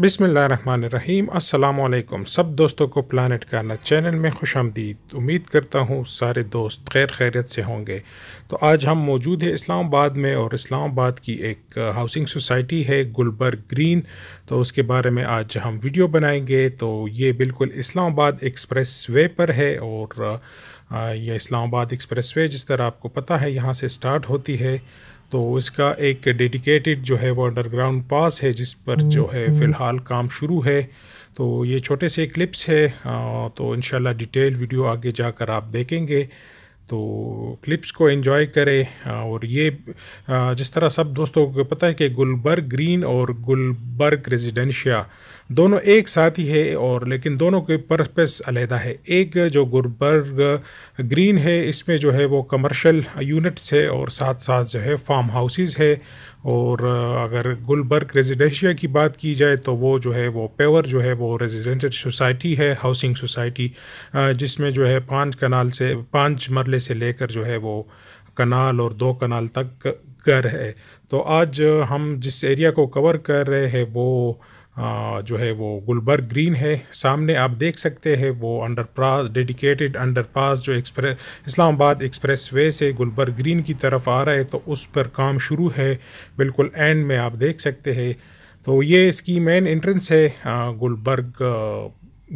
बिसमीम् अल्लाम सब दोस्तों को प्लानट करना चैनल में खुश आमदीद उम्मीद करता हूँ सारे दोस्त खैर खैरियत से होंगे तो आज हम मौजूद हैं इस्लामाबाद में और इस्लामाबाद की एक हाउसिंग सोसाइटी है गुलबर्ग ग्रीन तो उसके बारे में आज हम वीडियो बनाएंगे तो ये बिल्कुल इस्लामाबाद एक्सप्रेस वे पर है और यह इस्लामाबाद एक्सप्रेस वे जिस तरह आपको पता है यहाँ से स्टार्ट होती है तो इसका एक डेडिकेटेड जो है वो अंडरग्राउंड पास है जिस पर जो है हम्म, हम्म। फ़िलहाल काम शुरू है तो ये छोटे से क्लिप्स है हाँ, तो इन डिटेल वीडियो आगे जाकर आप देखेंगे तो क्लिप्स को एंजॉय करें और ये जिस तरह सब दोस्तों को पता है कि गुलबर्ग ग्रीन और गुलबर्ग रेजिडेंशिया दोनों एक साथ ही है और लेकिन दोनों के पर्पस अलहदा है एक जो गुलबर्ग ग्रीन है इसमें जो है वो कमर्शियल यूनिट्स है और साथ साथ जो है फार्म हाउसेस है और अगर गुलबर्ग रेजिडेंशिया की बात की जाए तो वो जो है वो पेवर जो है वो रेजिडेंट सोसाइटी है हाउसिंग सोसाइटी जिसमें जो है पाँच कनाल से पाँच मरले मोहल्ले से लेकर जो है वो कनाल और दो कनाल तक घर है तो आज हम जिस एरिया को कवर कर रहे हैं वो जो है वो गुलबर्ग ग्रीन है सामने आप देख सकते हैं वो अंडरपास डेडिकेटेड अंडरपास जो एक्सप्रेस इस्लामाबाद एक्सप्रेस वे से गुलबर्ग ग्रीन की तरफ आ रहा है तो उस पर काम शुरू है बिल्कुल एंड में आप देख सकते हैं तो ये इसकी मेन एंट्रेंस है गुलबर्ग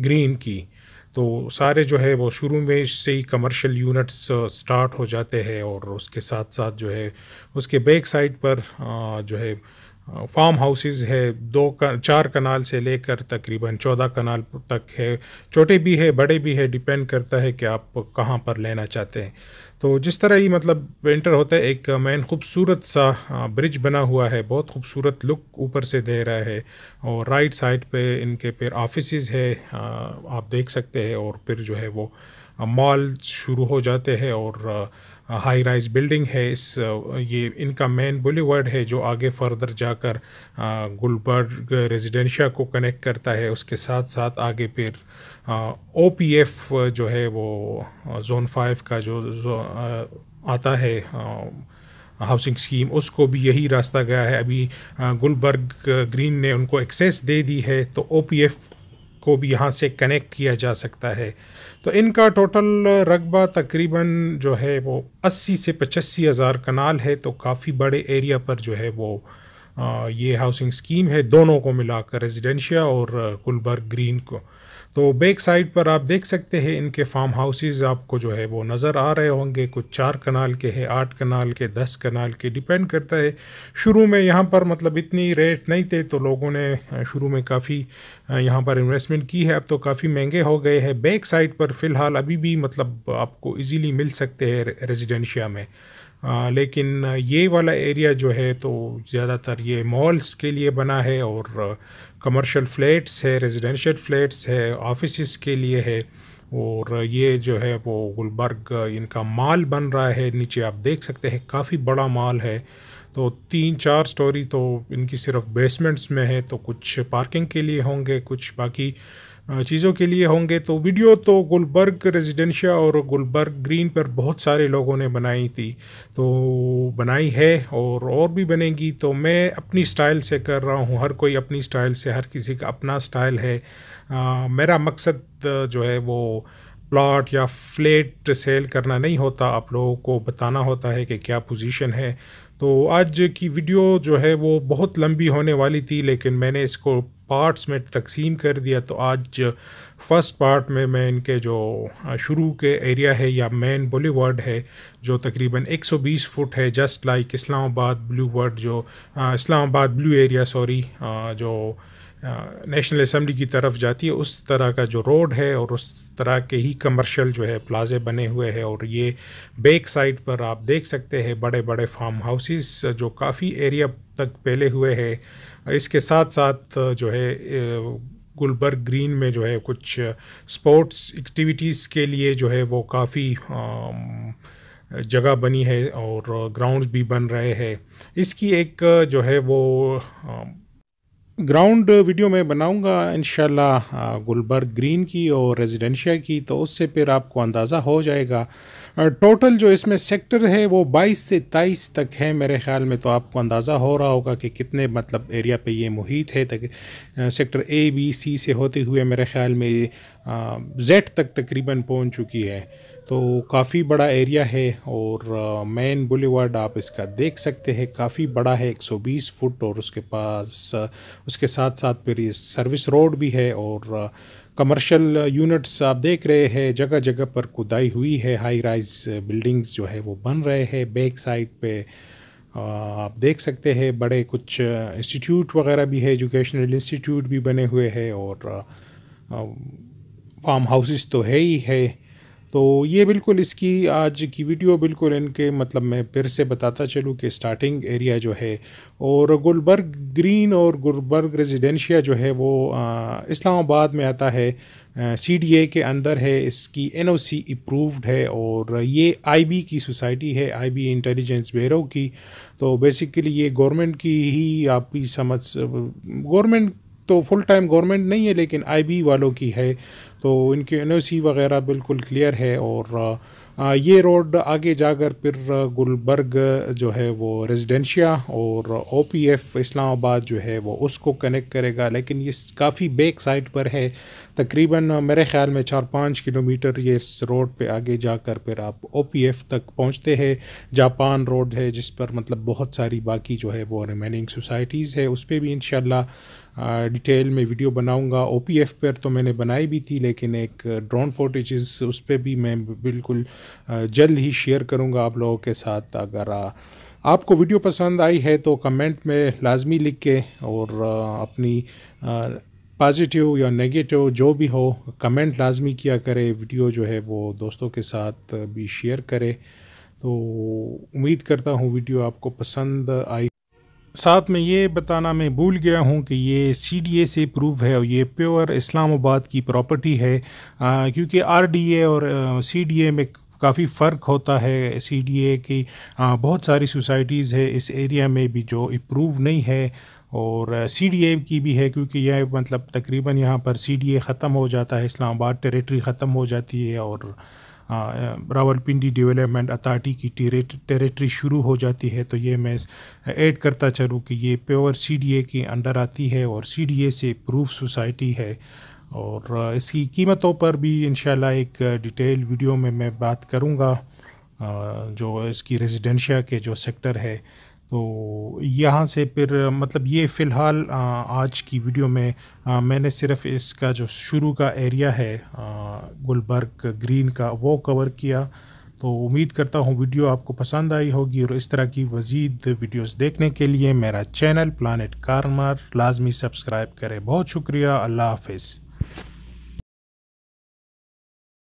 ग्रीन की तो सारे जो है वो शुरू में से ही कमर्शियल यूनिट्स स्टार्ट हो जाते हैं और उसके साथ साथ जो है उसके बैक साइड पर uh, जो है फार्म हाउसेज है दो का, चार कनाल से लेकर तकरीबन चौदह कनाल तक है छोटे भी है बड़े भी है डिपेंड करता है कि आप कहाँ पर लेना चाहते हैं तो जिस तरह ही मतलब पेंटर होता है एक मैन खूबसूरत सा ब्रिज बना हुआ है बहुत खूबसूरत लुक ऊपर से दे रहा है और राइट साइड पे इनके फिर ऑफिस है आप देख सकते हैं और फिर जो है वो मॉल शुरू हो जाते हैं और हाई राइज बिल्डिंग है इस ये इनका मेन बुलेवर्ड है जो आगे फर्दर जाकर गुलबर्ग रेजिडेंशिया को कनेक्ट करता है उसके साथ साथ आगे फिर ओ पी एफ जो है वो जोन फाइव का जो, जो आ, आता है आ, हाउसिंग स्कीम उसको भी यही रास्ता गया है अभी गुलबर्ग ग्रीन ने उनको एक्सेस दे दी है तो ओ पी एफ को भी यहाँ से कनेक्ट किया जा सकता है तो इनका टोटल रकबा तकरीबन जो है वो 80 से पचासी हज़ार कनाल है तो काफ़ी बड़े एरिया पर जो है वो ये हाउसिंग स्कीम है दोनों को मिलाकर रेजिडेंशिया और गुलबर्ग ग्रीन को तो बैक साइड पर आप देख सकते हैं इनके फार्म हाउसेज आपको जो है वो नज़र आ रहे होंगे कुछ चार कनाल के हैं आठ कनाल के दस कनाल के डिपेंड करता है शुरू में यहाँ पर मतलब इतनी रेट नहीं थे तो लोगों ने शुरू में काफ़ी यहाँ पर इन्वेस्टमेंट की है अब तो काफ़ी महंगे हो गए हैं बैक साइड पर फ़िलहाल अभी भी मतलब आपको ईजीली मिल सकते हैं रेजिडेंशिया में आ, लेकिन ये वाला एरिया जो है तो ज़्यादातर ये मॉल्स के लिए बना है और कमर्शियल फ्लैट्स है रेजिडेंशियल फ्लैट्स है ऑफिस के लिए है और ये जो है वो गुलबर्ग इनका माल बन रहा है नीचे आप देख सकते हैं काफ़ी बड़ा माल है तो तीन चार स्टोरी तो इनकी सिर्फ बेसमेंट्स में है तो कुछ पार्किंग के लिए होंगे कुछ बाकी चीज़ों के लिए होंगे तो वीडियो तो गुलबर्ग रेजिडेंशिया और गुलबर्ग ग्रीन पर बहुत सारे लोगों ने बनाई थी तो बनाई है और और भी बनेगी तो मैं अपनी स्टाइल से कर रहा हूँ हर कोई अपनी स्टाइल से हर किसी का अपना स्टाइल है आ, मेरा मकसद जो है वो प्लॉट या फ्लेट सेल करना नहीं होता आप लोगों को बताना होता है कि क्या पोजीशन है तो आज की वीडियो जो है वो बहुत लंबी होने वाली थी लेकिन मैंने इसको पार्ट्स में तकसीम कर दिया तो आज फर्स्ट पार्ट में मैं इनके जो शुरू के एरिया है या मेन बॉलीवुड है जो तकरीबन 120 फुट है just like Islamabad Blue word जो इस्लामाबाद ब्लू एरिया सॉरी जो नेशनल असम्बली की तरफ जाती है उस तरह का जो रोड है और उस तरह के ही कमर्शियल जो है प्लाजे बने हुए हैं और ये बेक साइड पर आप देख सकते हैं बड़े बड़े फार्म हाउसेस जो काफ़ी एरिया तक फैले हुए हैं इसके साथ साथ जो है गुलबर्ग ग्रीन में जो है कुछ स्पोर्ट्स एक्टिविटीज़ के लिए जो है वो काफ़ी जगह बनी है और ग्राउंड्स भी बन रहे हैं इसकी एक जो है वो ग्राउंड वीडियो में बनाऊंगा इन गुलबर्ग ग्रीन की और रेजिडेंशिया की तो उससे फिर आपको अंदाज़ा हो जाएगा टोटल जो इसमें सेक्टर है वो 22 से 23 तक है मेरे ख्याल में तो आपको अंदाज़ा हो रहा होगा कि कितने मतलब एरिया पे ये मुहित है तक सेक्टर ए बी सी से होते हुए मेरे ख्याल में जेड तक तकरीबन पहुंच चुकी है तो काफ़ी बड़ा एरिया है और मेन बुलेवार्ड आप इसका देख सकते हैं काफ़ी बड़ा है 120 फुट और उसके पास उसके साथ साथ फिर सर्विस रोड भी है और कमर्शियल यूनिट्स आप देख रहे हैं जगह जगह पर खुदाई हुई है हाई राइज बिल्डिंग्स जो है वो बन रहे हैं बैक साइड पे आप देख सकते हैं बड़े कुछ इंस्टीट्यूट वगैरह भी है एजुकेशनल इंस्टीट्यूट भी बने हुए हैं और फार्म हाउसेस तो है ही है तो ये बिल्कुल इसकी आज की वीडियो बिल्कुल इनके मतलब मैं फिर से बताता चलूँ कि स्टार्टिंग एरिया जो है और गुलबर्ग ग्रीन और गुलबर्ग रेजिडेंशिया जो है वो इस्लामाबाद में आता है सी डी ए के अंदर है इसकी एन ओ सी अप्रूव्ड है और ये आई बी की सोसाइटी है आई बी इंटेलिजेंस ब्यूरो की तो बेसिकली ये गवर्नमेंट की ही आप समझ गवर्नमेंट तो फुल टाइम गवर्नमेंट नहीं है लेकिन आईबी वालों की है तो इनके एन वगैरह बिल्कुल क्लियर है और ये रोड आगे जाकर फिर गुलबर्ग जो है वो रेजिडेंशिया और ओ पी एफ इस्लामाबाद जो है वो उसको कनेक्ट करेगा लेकिन ये काफ़ी बेक साइड पर है तकरीबन मेरे ख्याल में चार पाँच किलोमीटर ये इस रोड पे आगे जाकर फिर आप ओ पी एफ तक पहुंचते हैं जापान रोड है जिस पर मतलब बहुत सारी बाकी जो है वो रिमेनिंग सोसाइटीज़ है उस पर भी इन डिटेल में वीडियो बनाऊँगा ओ पी एफ पर तो मैंने बनाई भी थी लेकिन एक ड्रोन फोटेजेस उस पर भी मैं बिल्कुल जल्द ही शेयर करूँगा आप लोगों के साथ अगर आपको वीडियो पसंद आई है तो कमेंट में लाजमी लिख के और अपनी पॉजिटिव या नेगेटिव जो भी हो कमेंट लाजमी किया करे वीडियो जो है वो दोस्तों के साथ भी शेयर करे तो उम्मीद करता हूँ वीडियो आपको पसंद आई साथ में ये बताना मैं भूल गया हूँ कि ये सी से प्रूव है और ये प्योर इस्लामाबाद की प्रॉपर्टी है क्योंकि आर और सी में काफ़ी फ़र्क होता है सी की बहुत सारी सोसाइटीज़ है इस एरिया में भी जो अप्रूव नहीं है और सी की भी है क्योंकि यह मतलब तकरीबन यहाँ पर सी ख़त्म हो जाता है इस्लामाबाद टेरिटरी ख़त्म हो जाती है और रावलपिंडी डेवलपमेंट अथॉरिटी की टेरेटरी शुरू हो जाती है तो ये मैं ऐड करता चलूँ कि ये प्योर सीडीए के अंडर आती है और सीडीए से प्रूफ सोसाइटी है और इसकी कीमतों पर भी इन एक डिटेल वीडियो में मैं बात करूँगा जो इसकी रेजिडेंशिया के जो सेक्टर है तो यहाँ से फिर मतलब ये फ़िलहाल आज की वीडियो में आ, मैंने सिर्फ इसका जो शुरू का एरिया है गुलबर्ग ग्रीन का वो कवर किया तो उम्मीद करता हूँ वीडियो आपको पसंद आई होगी और इस तरह की मज़ीद वीडियोस देखने के लिए मेरा चैनल प्लानट कारमर लाजमी सब्सक्राइब करें बहुत शुक्रिया अल्लाह हाफिज़